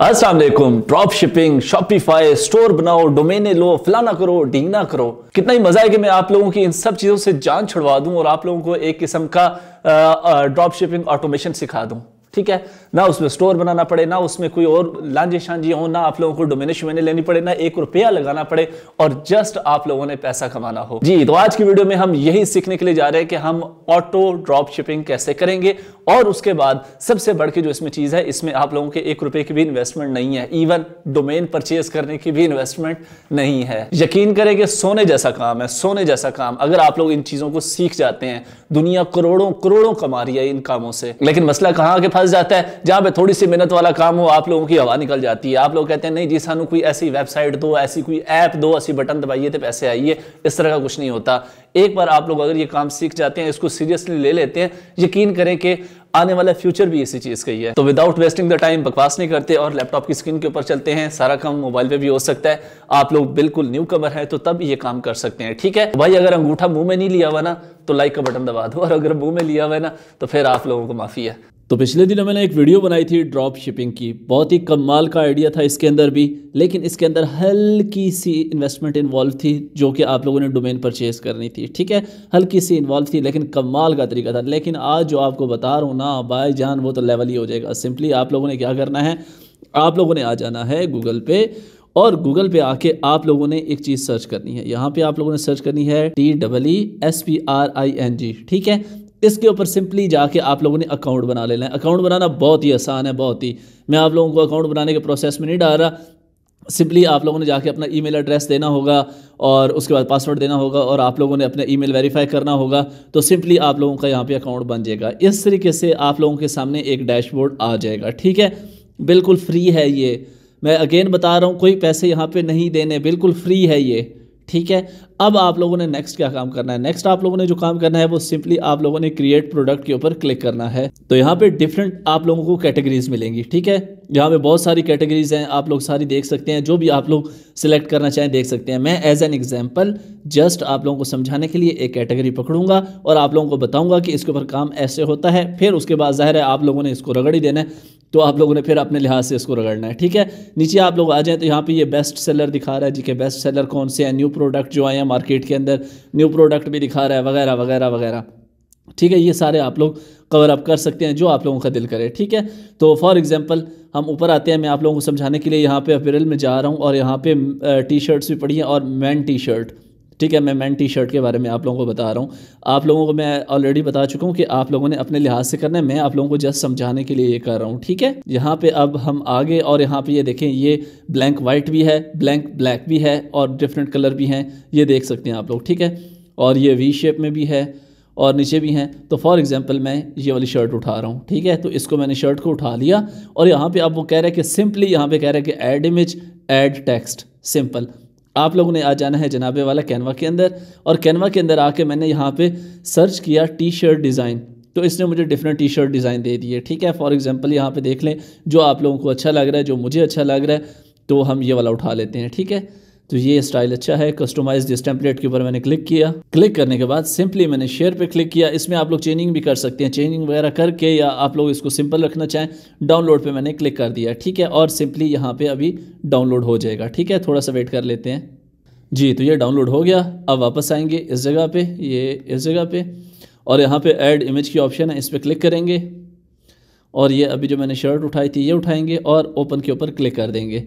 Aslam drop shipping Shopify store बनाओ domain लो फलाना करो ढींगना करो कितना ही मजा है कि मैं आप लोगों की इन सब चीज़ों से जान छुड़वा दूं और आप लोगों को एक किस्म का ड्रॉप शिपिंग ऑटोमेशन सिखा दूं ठीक है ना उसमें स्टोर बनाना पड़े ना उसमें कोई और लांजे शांजी हो ना आप लोगों को डोमिनेशन मैंने लेनी पड़े ना एक रुपया लगाना पड़े और जस्ट आप लोगों ने पैसा कमाना हो जी तो आज की वीडियो में हम यही सीखने के लिए जा रहे हैं कि हम ऑटो ड्रॉप शिपिंग कैसे करेंगे और उसके बाद सबसे बढ़ के जो इसमें चीज है इसमें आप लोगों के एक रुपए की भी इन्वेस्टमेंट नहीं है इवन डोमेन परचेज करने की भी इन्वेस्टमेंट नहीं है यकीन करें कि सोने जैसा काम है सोने जैसा काम अगर आप लोग इन चीजों को सीख जाते हैं दुनिया करोड़ों करोड़ों कमा रही है इन कामों से लेकिन मसला कहां के फंस फंस जाता है जहां पे थोड़ी सी मेहनत वाला काम हो आप लोगों की हवा निकल जाती है आप लोग कहते हैं नहीं जी सानू कोई ऐसी वेबसाइट दो ऐसी कोई ऐप दो ऐसी बटन दबाइए तो पैसे आइए इस तरह का कुछ नहीं होता एक बार आप लोग अगर ये काम सीख जाते हैं इसको सीरियसली ले लेते हैं यकीन करें कि आने वाला फ्यूचर भी इसी चीज़ का ही है तो विदाउट वेस्टिंग द टाइम बकवास नहीं करते और लैपटॉप की स्क्रीन के ऊपर चलते हैं सारा काम मोबाइल पे भी हो सकता है आप लोग बिल्कुल न्यू कमर है तो तब ये काम कर सकते हैं ठीक है तो भाई अगर अंगूठा मुंह में नहीं लिया हुआ ना तो लाइक का बटन दबा दो और अगर मुंह में लिया हुआ है ना तो फिर आप लोगों को माफ़ी है तो पिछले दिनों मैंने एक वीडियो बनाई थी ड्रॉप शिपिंग की बहुत ही कमाल का आइडिया था इसके अंदर भी लेकिन इसके अंदर हल्की सी इन्वेस्टमेंट इन्वॉल्व थी जो कि आप लोगों ने डोमेन परचेज़ करनी थी ठीक है हल्की सी इन्वॉल्व थी लेकिन कमाल का तरीका था लेकिन आज जो आपको बता रहा हूँ ना बाय जान वो तो लेवल ही हो जाएगा सिंपली आप लोगों ने क्या करना है आप लोगों ने आ जाना है गूगल पे और गूगल पे आके आप लोगों ने एक चीज़ सर्च करनी है यहाँ पे आप लोगों ने सर्च करनी है T double E S P R I N G ठीक है इसके ऊपर सिंपली जाके आप लोगों ने अकाउंट बना लेना है अकाउंट बनाना बहुत ही आसान है बहुत ही मैं आप लोगों को अकाउंट बनाने के प्रोसेस में नहीं डाल रहा सिंपली आप लोगों ने जाके अपना ईमेल एड्रेस देना होगा और उसके बाद पासवर्ड देना होगा और आप लोगों ने अपना ईमेल वेरीफाई करना होगा तो सिंपली आप लोगों का यहाँ पे अकाउंट बन जाएगा इस तरीके से आप लोगों के सामने एक डैशबोर्ड आ जाएगा ठीक है बिल्कुल फ्री है ये मैं अगेन बता रहा हूँ कोई पैसे यहाँ पर नहीं देने बिल्कुल फ्री है ये ठीक है अब आप लोगों ने नेक्स्ट क्या काम करना है नेक्स्ट आप लोगों ने जो काम करना है वो सिंपली आप लोगों ने क्रिएट प्रोडक्ट के ऊपर क्लिक करना है तो यहाँ पे डिफरेंट आप लोगों को कैटेगरीज मिलेंगी ठीक है यहाँ पे बहुत सारी कैटेगरीज हैं आप लोग सारी देख सकते हैं जो भी आप लोग सिलेक्ट करना चाहें देख सकते हैं मैं एज एन एग्जाम्पल जस्ट आप लोगों को समझाने के लिए एक कैटेगरी पकड़ूंगा और आप लोगों को बताऊंगा कि इसके ऊपर काम ऐसे होता है फिर उसके बाद ज़ाहिर है आप लोगों ने इसको रगड़ ही देना है तो आप लोगों ने फिर अपने लिहाज से इसको रगड़ना है ठीक है नीचे आप लोग आ जाएँ तो यहाँ पे ये बेस्ट सेलर दिखा रहा है जी के बेस्ट सेलर कौन से हैं न्यू प्रोडक्ट जो आए हैं मार्केट के अंदर न्यू प्रोडक्ट भी दिखा रहा है वगैरह वगैरह वगैरह ठीक है ये सारे आप लोग कवर अप कर सकते हैं जो आप लोगों का दिल करे ठीक है तो फॉर एग्ज़ाम्पल हम ऊपर आते हैं मैं आप लोगों को समझाने के लिए यहाँ पे अप्रैल में जा रहा हूँ और यहाँ पे टी शर्ट्स भी पड़ी हैं और मैन टी शर्ट ठीक है मैं मैन टी शर्ट के बारे में आप लोगों को बता रहा हूँ आप लोगों को मैं ऑलरेडी बता चुका हूँ कि आप लोगों ने अपने लिहाज से करना है मैं आप लोगों को जस्ट समझाने के लिए ये कर रहा हूँ ठीक है यहाँ पे अब हम आगे और यहाँ पे ये देखें ये ब्लैंक वाइट भी है ब्लैंक ब्लैक भी है और डिफरेंट कलर भी हैं ये देख सकते हैं आप लोग ठीक है और ये वी शेप में भी है और नीचे भी हैं तो फॉर एग्ज़ाम्पल मैं ये वाली शर्ट उठा रहा हूँ ठीक है तो इसको मैंने शर्ट को उठा लिया और यहाँ पे आप वो कह रहे हैं कि सिंपली यहाँ पे कह रहे हैं कि add image add text simple आप लोगों ने आ जाना है जनाबे वाला कैनवा के अंदर और कैनवा के अंदर आके मैंने यहाँ पे सर्च किया टी शर्ट डिज़ाइन तो इसने मुझे डिफरेंट टी शर्ट डिज़ाइन दे दिए ठीक है फॉर एग्जांपल यहाँ पे देख लें जो आप लोगों को अच्छा लग रहा है जो मुझे अच्छा लग रहा है तो हम ये वाला उठा लेते हैं ठीक है तो ये स्टाइल अच्छा है कस्टमाइज इस टेम्पलेट के ऊपर मैंने क्लिक किया क्लिक करने के बाद सिंपली मैंने शेयर पे क्लिक किया इसमें आप लोग चेंजिंग भी कर सकते हैं चेंजिंग वगैरह करके या आप लोग इसको सिंपल रखना चाहें डाउनलोड पे मैंने क्लिक कर दिया ठीक है और सिंपली यहाँ पे अभी डाउनलोड हो जाएगा ठीक है थोड़ा सा वेट कर लेते हैं जी तो ये डाउनलोड हो गया अब वापस आएंगे इस जगह पर ये इस जगह पर और यहाँ पर एड इमेज की ऑप्शन है इस पर क्लिक करेंगे और ये अभी जो मैंने शर्ट उठाई थी ये उठाएंगे और ओपन के ऊपर क्लिक कर देंगे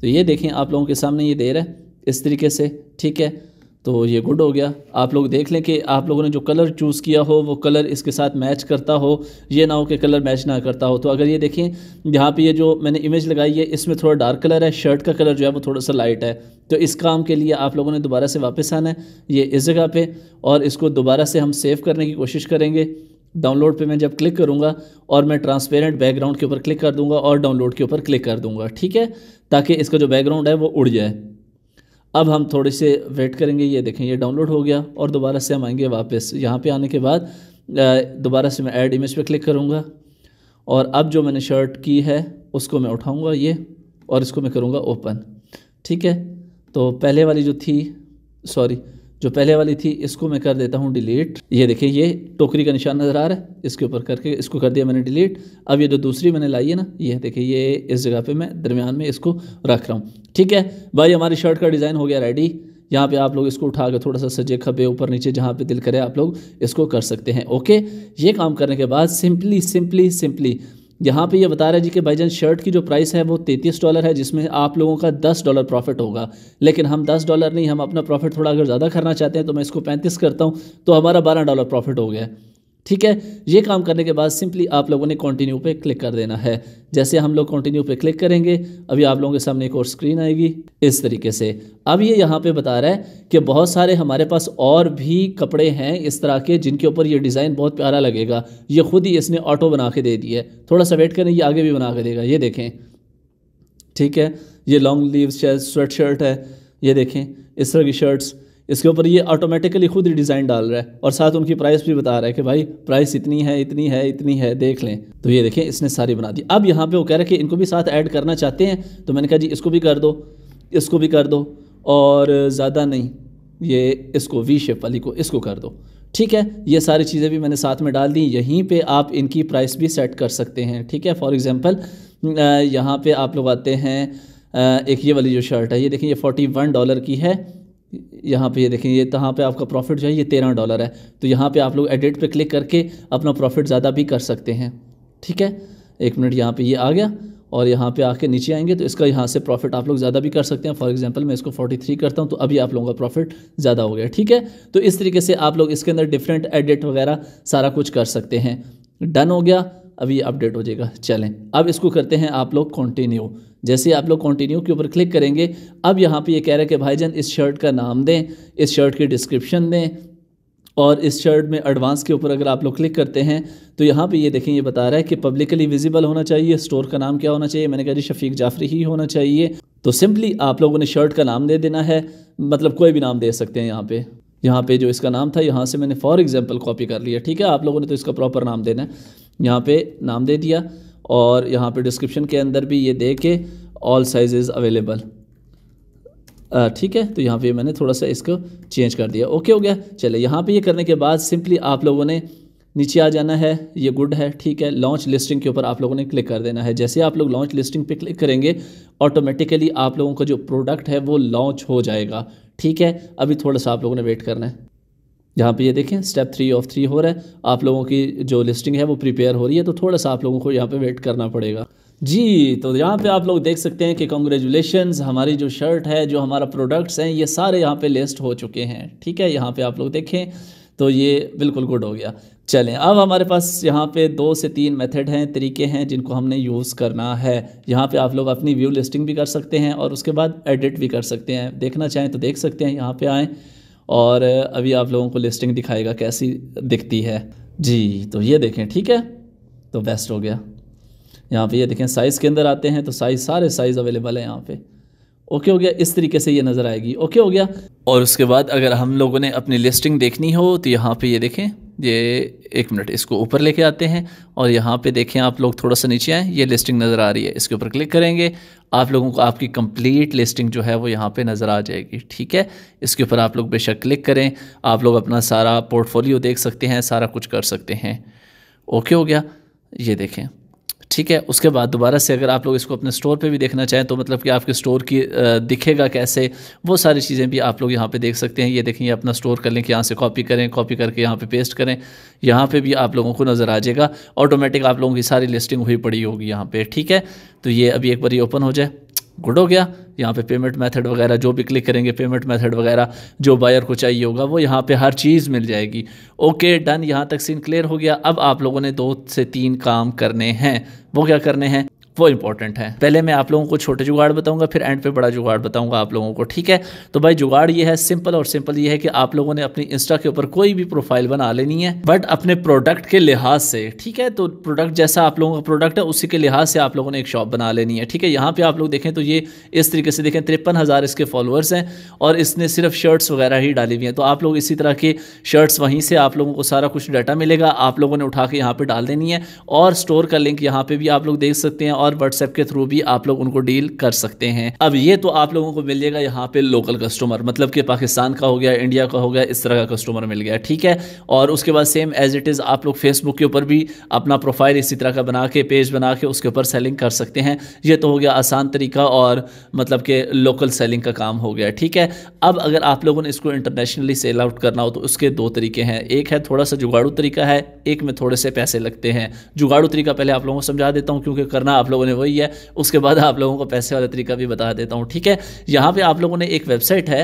तो ये देखें आप लोगों के सामने ये दे रहा है इस तरीके से ठीक है तो ये गुड हो गया आप लोग देख लें कि आप लोगों ने जो कलर चूज़ किया हो वो कलर इसके साथ मैच करता हो ये ना हो कि कलर मैच ना करता हो तो अगर ये देखें यहाँ पे ये जो मैंने इमेज लगाई है इसमें थोड़ा डार्क कलर है शर्ट का कलर जो है वो थोड़ा सा लाइट है तो इस काम के लिए आप लोगों ने दोबारा से वापस आना है ये इस जगह पर और इसको दोबारा से हम सेव करने की कोशिश करेंगे डाउनलोड पर मैं जब क्लिक करूँगा और मैं ट्रांसपेरेंट बैकग्राउंड के ऊपर क्लिक कर दूँगा और डाउनलोड के ऊपर क्लिक कर दूँगा ठीक है ताकि इसका जो बैकग्राउंड है वो उड़ जाए अब हम थोड़े से वेट करेंगे ये देखें ये डाउनलोड हो गया और दोबारा से हम आएंगे वापस यहाँ पे आने के बाद दोबारा से मैं ऐड इमेज पे क्लिक करूँगा और अब जो मैंने शर्ट की है उसको मैं उठाऊँगा ये और इसको मैं करूँगा ओपन ठीक है तो पहले वाली जो थी सॉरी जो पहले वाली थी इसको मैं कर देता हूँ डिलीट ये देखिए ये टोकरी का निशान नज़र आ रहा है इसके ऊपर करके इसको कर दिया मैंने डिलीट अब ये जो दूसरी मैंने लाई है ना ये देखिए ये इस जगह पे मैं दरमियान में इसको रख रहा हूँ ठीक है भाई हमारी शर्ट का डिज़ाइन हो गया रेडी यहाँ पे आप लोग इसको उठा के थोड़ा सा सजे खबे ऊपर नीचे जहाँ पे दिल करे आप लोग इसको कर सकते हैं ओके ये काम करने के बाद सिंपली सिंपली सिंपली यहाँ पे ये यह बता रहा है जी कि जान शर्ट की जो प्राइस है वो तैंतीस डॉलर है जिसमें आप लोगों का दस डॉलर प्रॉफिट होगा लेकिन हम दस डॉलर नहीं हम अपना प्रॉफिट थोड़ा अगर ज़्यादा करना चाहते हैं तो मैं इसको पैंतीस करता हूँ तो हमारा बारह डॉलर प्रॉफिट हो गया ठीक है ये काम करने के बाद सिंपली आप लोगों ने कंटिन्यू पे क्लिक कर देना है जैसे हम लोग कंटिन्यू पे क्लिक करेंगे अभी आप लोगों के सामने एक और स्क्रीन आएगी इस तरीके से अब ये यहाँ पे बता रहा है कि बहुत सारे हमारे पास और भी कपड़े हैं इस तरह के जिनके ऊपर ये डिज़ाइन बहुत प्यारा लगेगा ये खुद ही इसने ऑटो बना के दे दी है थोड़ा सा वेट करें ये आगे भी बना के देगा ये देखें ठीक है ये लॉन्ग लीव स्वेट शर्ट है ये देखें इस तरह की शर्ट्स इसके ऊपर ये ऑटोमेटिकली खुद ही डिज़ाइन डाल रहा है और साथ उनकी प्राइस भी बता रहा है कि भाई प्राइस इतनी है इतनी है इतनी है देख लें तो ये देखें इसने सारी बना दी अब यहाँ पे वो कह रहा है कि इनको भी साथ ऐड करना चाहते हैं तो मैंने कहा जी इसको भी कर दो इसको भी कर दो और ज़्यादा नहीं ये इसको वी शेप वाली को इसको कर दो ठीक है ये सारी चीज़ें भी मैंने साथ में डाल दी यहीं पर आप इनकी प्राइस भी सेट कर सकते हैं ठीक है फॉर एग्ज़ाम्पल यहाँ पर आप लोग आते हैं एक ये वाली जो शर्ट है ये देखें ये वन डॉलर की है यहाँ पे ये देखें ये तहाँ पे आपका प्रॉफिट जो है ये तेरह डॉलर है तो यहाँ पे आप लोग एडिट पे क्लिक करके अपना प्रॉफिट ज़्यादा भी कर सकते हैं ठीक है एक मिनट यहाँ पे ये आ गया और यहाँ पे आके नीचे आएंगे तो इसका यहाँ से प्रॉफिट आप लोग ज़्यादा भी कर सकते हैं फॉर एग्जांपल मैं इसको 43 करता हूँ तो अभी आप लोगों का प्रॉफिट ज़्यादा हो गया ठीक है तो इस तरीके से आप लोग इसके अंदर डिफरेंट एडिट वगैरह सारा कुछ कर सकते हैं डन हो गया अभी अपडेट हो जाएगा चलें अब इसको करते हैं आप लोग कॉन्टिन्यू जैसे आप लोग कंटिन्यू के ऊपर क्लिक करेंगे अब यहाँ पे ये कह रहे हैं कि भाईजान इस शर्ट का नाम दें इस शर्ट की डिस्क्रिप्शन दें और इस शर्ट में एडवांस के ऊपर अगर आप लोग क्लिक करते हैं तो यहाँ पे ये देखें ये बता रहा है कि पब्लिकली विजिबल होना चाहिए स्टोर का नाम क्या होना चाहिए मैंने कहा जी शफीक जाफरी ही होना चाहिए तो सिंपली आप लोगों ने शर्ट का नाम दे देना है मतलब कोई भी नाम दे सकते हैं यहाँ पे यहाँ पे जो इसका नाम था यहाँ से मैंने फॉर एग्जाम्पल कॉपी कर लिया ठीक है आप लोगों ने तो इसका प्रॉपर नाम देना है यहाँ पर नाम दे दिया और यहाँ पे डिस्क्रिप्शन के अंदर भी ये दे के ऑल साइज़ अवेलेबल ठीक है तो यहाँ पे मैंने थोड़ा सा इसको चेंज कर दिया ओके हो गया चले यहाँ पे ये करने के बाद सिंपली आप लोगों ने नीचे आ जाना है ये गुड है ठीक है लॉन्च लिस्टिंग के ऊपर आप लोगों ने क्लिक कर देना है जैसे आप लोग लॉन्च लिस्टिंग पे क्लिक करेंगे ऑटोमेटिकली आप लोगों का जो प्रोडक्ट है वो लॉन्च हो जाएगा ठीक है अभी थोड़ा सा आप लोगों ने वेट करना है जहाँ पे ये देखें स्टेप थ्री ऑफ थ्री हो रहा है आप लोगों की जो लिस्टिंग है वो प्रिपेयर हो रही है तो थोड़ा सा आप लोगों को यहाँ पे वेट करना पड़ेगा जी तो यहाँ पे आप लोग देख सकते हैं कि कॉन्ग्रेचुलेशन हमारी जो शर्ट है जो हमारा प्रोडक्ट्स हैं ये सारे यहाँ पे लिस्ट हो चुके हैं ठीक है यहाँ पे आप लोग देखें तो ये बिल्कुल गुड हो गया चलें अब हमारे पास यहाँ पे दो से तीन मेथड हैं तरीके हैं जिनको हमने यूज़ करना है यहाँ पे आप लोग अपनी व्यू लिस्टिंग भी कर सकते हैं और उसके बाद एडिट भी कर सकते हैं देखना चाहें तो देख सकते हैं यहाँ पे आएँ और अभी आप लोगों को लिस्टिंग दिखाएगा कैसी दिखती है जी तो ये देखें ठीक है तो बेस्ट हो गया यहाँ पे ये देखें साइज़ के अंदर आते हैं तो साइज़ सारे साइज़ अवेलेबल है यहाँ पे ओके हो गया इस तरीके से ये नज़र आएगी ओके हो गया और उसके बाद अगर हम लोगों ने अपनी लिस्टिंग देखनी हो तो यहाँ पे ये देखें ये एक मिनट इसको ऊपर लेके आते हैं और यहाँ पे देखें आप लोग थोड़ा सा नीचे आएँ ये लिस्टिंग नज़र आ रही है इसके ऊपर क्लिक करेंगे आप लोगों को आपकी कंप्लीट लिस्टिंग जो है वो यहाँ पे नज़र आ जाएगी ठीक है इसके ऊपर आप लोग बेशक क्लिक करें आप लोग अपना सारा पोर्टफोलियो देख सकते हैं सारा कुछ कर सकते हैं ओके हो गया ये देखें ठीक है उसके बाद दोबारा से अगर आप लोग इसको अपने स्टोर पे भी देखना चाहें तो मतलब कि आपके स्टोर की दिखेगा कैसे वो सारी चीज़ें भी आप लोग यहाँ पे देख सकते हैं ये देखें ये अपना स्टोर कर लें कि यहाँ से कॉपी करें कॉपी करके यहाँ पे पेस्ट करें यहाँ पे भी आप लोगों को नज़र आ जाएगा ऑटोमेटिक आप लोगों की सारी लिस्टिंग हुई पड़ी होगी यहाँ पर ठीक है तो ये अभी एक बार ओपन हो जाए गुड हो गया यहाँ पे पेमेंट मेथड वगैरह जो भी क्लिक करेंगे पेमेंट मेथड वगैरह जो बायर को चाहिए होगा वो यहाँ पे हर चीज़ मिल जाएगी ओके डन यहाँ तक सीन क्लियर हो गया अब आप लोगों ने दो से तीन काम करने हैं वो क्या करने हैं वो इंपॉर्टेंट है पहले मैं आप लोगों को छोटे जुगाड़ बताऊंगा फिर एंड पे बड़ा जुगाड़ बताऊंगा आप लोगों को ठीक है तो भाई जुगाड़ ये है सिंपल और सिंपल ये है कि आप लोगों ने अपनी इंस्टा के ऊपर कोई भी प्रोफाइल बना लेनी है बट अपने प्रोडक्ट के लिहाज से ठीक है तो प्रोडक्ट जैसा आप लोगों का प्रोडक्ट है उसी के लिहाज से आप लोगों ने एक शॉप बना लेनी है ठीक है यहाँ पर आप लोग देखें तो ये इस तरीके से देखें तिरपन हज़ार इसके फॉलोअर्स हैं और इसने सिर्फ शर्ट्स वगैरह ही डाली हुई हैं तो आप लोग इसी तरह के शर्ट्स वहीं से आप लोगों को सारा कुछ डाटा मिलेगा आप लोगों ने उठा के यहाँ पर डाल देनी है और स्टोर का लिंक यहाँ पर भी आप लोग देख सकते हैं और और व्हाट्सएप के थ्रू भी आप लोग उनको डील कर सकते हैं अब ये तो आप लोगों को मिल जाएगा यहाँ पे लोकल कस्टमर मतलब कि पाकिस्तान का हो गया इंडिया का हो गया इस तरह का कस्टमर मिल गया ठीक है और उसके बाद सेम एज इट इज़ आप लोग फेसबुक के ऊपर भी अपना प्रोफाइल इसी तरह का बना के पेज बना के उसके ऊपर सेलिंग कर सकते हैं ये तो हो गया आसान तरीका और मतलब कि लोकल सेलिंग का काम हो गया ठीक है अब अगर आप लोगों ने इसको इंटरनेशनली सेल आउट करना हो तो उसके दो तरीके हैं एक है थोड़ा सा जुगाड़ू तरीका है एक में थोड़े से पैसे लगते हैं जुगाड़ू तरीका पहले आप लोगों को समझा देता हूँ क्योंकि करना आप आप लोगों ने वही है उसके बाद आप लोगों को पैसे वाला तरीका भी बता देता हूँ ठीक है यहाँ पर आप लोगों ने एक वेबसाइट है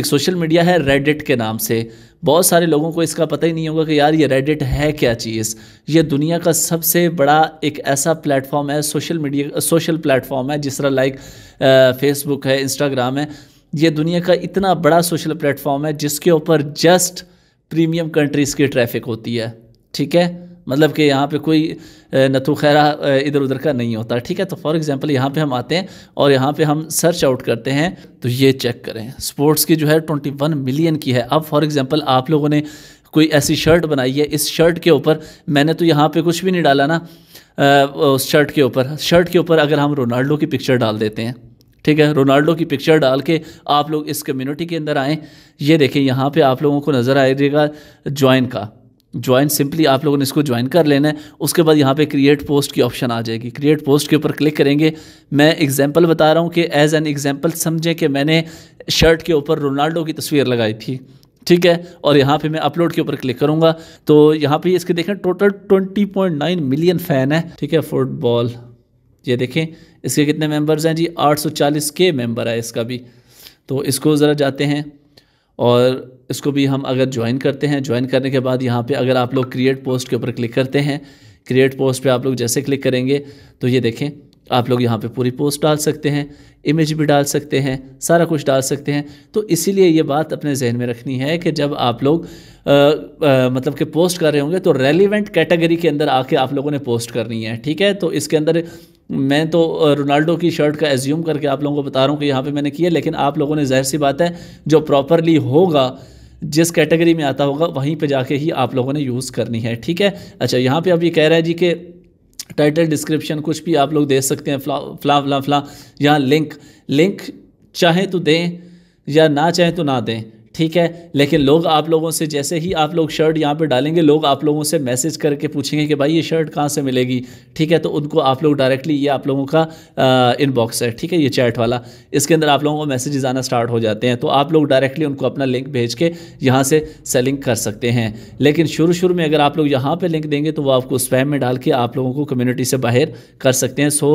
एक सोशल मीडिया है रेडिट के नाम से बहुत सारे लोगों को इसका पता ही नहीं होगा कि यार ये रेडिट है क्या चीज़ ये दुनिया का सबसे बड़ा एक ऐसा प्लेटफॉर्म है सोशल मीडिया सोशल प्लेटफॉर्म है जिस तरह लाइक फेसबुक है इंस्टाग्राम है ये दुनिया का इतना बड़ा सोशल प्लेटफॉर्म है जिसके ऊपर जस्ट प्रीमियम कंट्रीज़ की ट्रैफिक होती है ठीक है मतलब कि यहाँ पे कोई नथु तो खैरा इधर उधर का नहीं होता ठीक है तो फॉर एग्जांपल यहाँ पे हम आते हैं और यहाँ पे हम सर्च आउट करते हैं तो ये चेक करें स्पोर्ट्स की जो है 21 मिलियन की है अब फॉर एग्जांपल आप लोगों ने कोई ऐसी शर्ट बनाई है इस शर्ट के ऊपर मैंने तो यहाँ पर कुछ भी नहीं डाला ना उस शर्ट के ऊपर शर्ट के ऊपर अगर हम रोनाल्डो की पिक्चर डाल देते हैं ठीक है रोनाल्डो की पिक्चर डाल के आप लोग इस कम्युनिटी के अंदर आएँ ये देखें यहाँ पे आप लोगों को नज़र आएगा ज्वाइन का ज्वाइन सिंपली आप लोगों ने इसको ज्वाइन कर लेना है उसके बाद यहाँ पे क्रिएट पोस्ट की ऑप्शन आ जाएगी क्रिएट पोस्ट के ऊपर क्लिक करेंगे मैं एग्जांपल बता रहा हूँ कि एज एन एग्जांपल समझें कि मैंने शर्ट के ऊपर रोनाल्डो की तस्वीर लगाई थी ठीक है और यहाँ पे मैं अपलोड के ऊपर क्लिक करूँगा तो यहाँ पर इसके देखें टोटल ट्वेंटी मिलियन फ़ैन है ठीक है फुटबॉल ये देखें इसके कितने मेम्बर्स हैं जी आठ के मेम्बर है इसका भी तो इसको ज़रा जाते हैं और इसको भी हम अगर ज्वाइन करते हैं ज्वाइन करने के बाद यहाँ पे अगर आप लोग क्रिएट पोस्ट के ऊपर क्लिक करते हैं क्रिएट पोस्ट पे आप लोग जैसे क्लिक करेंगे तो ये देखें आप लोग यहाँ पे पूरी पोस्ट डाल सकते हैं इमेज भी डाल सकते हैं सारा कुछ डाल सकते हैं तो इसीलिए ये बात अपने जहन में रखनी है कि जब आप लोग आ, आ, मतलब कि पोस्ट कर रहे होंगे तो रेलिवेंट कैटेगरी के अंदर आके आप लोगों ने पोस्ट करनी है ठीक है तो इसके अंदर मैं तो रोनाल्डो की शर्ट का एज्यूम करके आप लोगों को बता रहा हूँ कि यहाँ पर मैंने किया लेकिन आप लोगों ने ज़हर सी बात है जो प्रॉपरली होगा जिस कैटेगरी में आता होगा वहीं पर जाके ही आप लोगों ने यूज़ करनी है ठीक है अच्छा यहाँ पर अब ये कह रहा है जी कि टाइटल डिस्क्रिप्शन कुछ भी आप लोग दे सकते हैं फ्ला फ्ला फ्ला फ्ला यहाँ लिंक लिंक चाहे तो दें या ना चाहे तो ना दें ठीक है लेकिन लोग आप लोगों से जैसे ही आप लोग शर्ट यहाँ पे डालेंगे लोग आप लोगों से मैसेज करके पूछेंगे कि भाई ये शर्ट कहाँ से मिलेगी ठीक है तो उनको आप लोग डायरेक्टली ये आप लोगों का इनबॉक्स है ठीक है ये चैट वाला इसके अंदर आप लोगों को मैसेजेस आना स्टार्ट हो जाते हैं तो आप लोग डायरेक्टली उनको अपना लिंक भेज के यहाँ से सेलिंग कर सकते हैं लेकिन शुरू शुरू में अगर आप लोग यहाँ पर लिंक देंगे तो वो आपको स्पैम में डाल के आप लोगों को कम्युनिटी से बाहर कर सकते हैं सो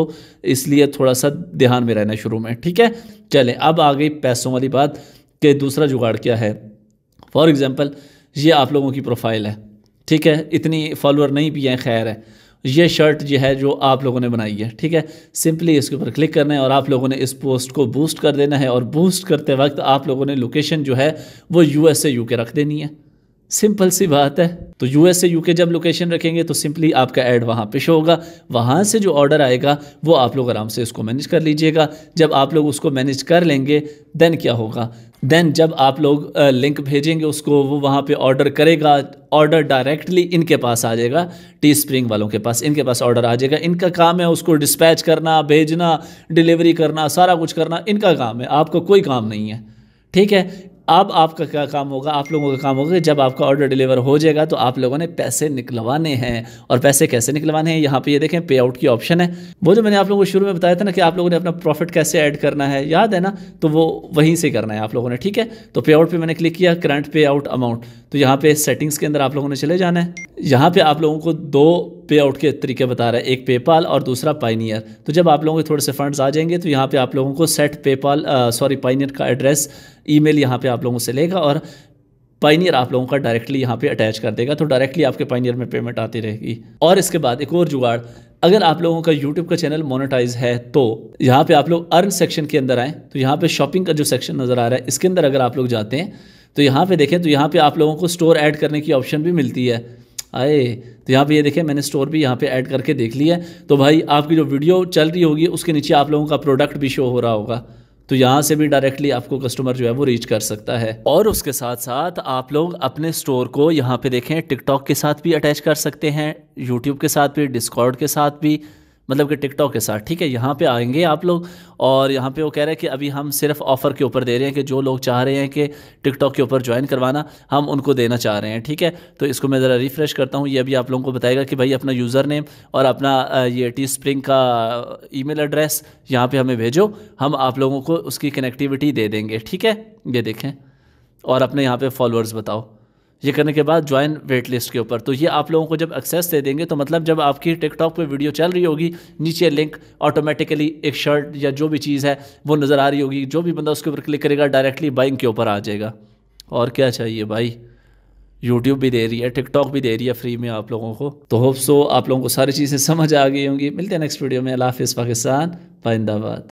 इसलिए थोड़ा सा ध्यान में रहना शुरू में ठीक है चले अब आ गई पैसों वाली बात कि दूसरा जुगाड़ क्या है फॉर एग्ज़ाम्पल ये आप लोगों की प्रोफाइल है ठीक है इतनी फॉलोअर नहीं भी हैं खैर है ये शर्ट जो है जो आप लोगों ने बनाई है ठीक है सिंपली इसके ऊपर क्लिक करना है और आप लोगों ने इस पोस्ट को बूस्ट कर देना है और बूस्ट करते वक्त आप लोगों ने लोकेशन जो है वो यूएस से के रख देनी है सिंपल सी बात है तो यूएस से के जब लोकेशन रखेंगे तो सिंपली आपका ऐड वहाँ पे शो होगा वहाँ से जो ऑर्डर आएगा वो आप लोग आराम से इसको मैनेज कर लीजिएगा जब आप लोग उसको मैनेज कर लेंगे देन क्या होगा देन जब आप लोग लिंक भेजेंगे उसको वो वहाँ पे ऑर्डर करेगा ऑर्डर डायरेक्टली इनके पास आ जाएगा टी स्प्रिंग वालों के पास इनके पास ऑर्डर आ जाएगा इनका काम है उसको डिस्पैच करना भेजना डिलीवरी करना सारा कुछ करना इनका काम है आपका कोई काम नहीं है ठीक है अब आपका क्या काम होगा आप लोगों का काम होगा कि जब आपका ऑर्डर डिलीवर हो जाएगा तो आप लोगों ने पैसे निकलवाने हैं और पैसे कैसे निकलवाने हैं यहाँ पे ये यह देखें पे आउट की ऑप्शन है वो जो मैंने आप लोगों को शुरू में बताया था ना कि आप लोगों ने अपना प्रॉफिट कैसे ऐड करना है याद है ना तो वो वहीं से करना है आप लोगों ने ठीक है तो पे आउट पर मैंने क्लिक किया करंट पे आउट अमाउंट तो यहाँ पे सेटिंग्स के अंदर आप लोगों ने चले जाना है यहाँ पे आप लोगों को दो पे आउट के तरीके बता रहा है एक पेपाल और दूसरा पाइनियर तो जब आप लोगों के थोड़े से फंड्स आ जाएंगे तो यहाँ पे आप लोगों को सेट पेपाल सॉरी पाइनियर का एड्रेस ई मेल यहाँ पे आप लोगों से लेगा और पाइनियर आप लोगों का डायरेक्टली यहाँ पे अटैच कर देगा तो डायरेक्टली आपके पाइनियर में पेमेंट आती रहेगी और इसके बाद एक और जुगाड़ अगर आप लोगों का यूट्यूब का चैनल मोनेटाइज है तो यहाँ पे आप लोग अर्न सेक्शन के अंदर आएँ तो यहाँ पे शॉपिंग का जो सेक्शन नज़र आ रहा है इसके अंदर अगर आप लोग जाते हैं तो यहाँ पे देखें तो यहाँ पे आप लोगों को स्टोर ऐड करने की ऑप्शन भी मिलती है आए तो यहाँ पे ये देखें मैंने स्टोर भी यहाँ पे ऐड करके देख लिया है तो भाई आपकी जो वीडियो चल रही होगी उसके नीचे आप लोगों का प्रोडक्ट भी शो हो रहा होगा तो यहाँ से भी डायरेक्टली आपको कस्टमर जो है वो रीच कर सकता है और उसके साथ साथ आप लोग अपने स्टोर को यहाँ पे देखें टिकटॉक के साथ भी अटैच कर सकते हैं यूट्यूब के साथ भी डिस्कॉर्ड के साथ भी मतलब कि टिकटॉक के साथ ठीक है यहाँ पे आएंगे आप लोग और यहाँ पे वो कह रहे हैं कि अभी हम सिर्फ ऑफ़र के ऊपर दे रहे हैं कि जो लोग चाह रहे हैं कि टिकटॉक के ऊपर ज्वाइन करवाना हम उनको देना चाह रहे हैं ठीक है तो इसको मैं ज़रा रिफ़्रेश करता हूँ ये अभी आप लोगों को बताएगा कि भाई अपना यूज़र नेम और अपना ये टी स्प्रिंग का ई एड्रेस यहाँ पर हमें भेजो हम आप लोगों को उसकी कनेक्टिविटी दे देंगे ठीक है ये देखें और अपने यहाँ पर फॉलोअर्स बताओ ये करने के बाद ज्वाइन वेट लिस्ट के ऊपर तो ये आप लोगों को जब एक्सेस दे देंगे तो मतलब जब आपकी टिकटॉक पे वीडियो चल रही होगी नीचे लिंक ऑटोमेटिकली एक शर्ट या जो भी चीज़ है वो नज़र आ रही होगी जो भी बंदा उसके ऊपर क्लिक करेगा डायरेक्टली बाइंग के ऊपर आ जाएगा और क्या चाहिए भाई यूट्यूब भी दे रही है टिकटॉक भी दे रही है फ्री में आप लोगों को तो होप सो आप लोगों को सारी चीज़ें समझ आ गई होंगी मिलते हैं नेक्स्ट वीडियो में अलाफिज़ पाकिस्तान पाइंदाबाद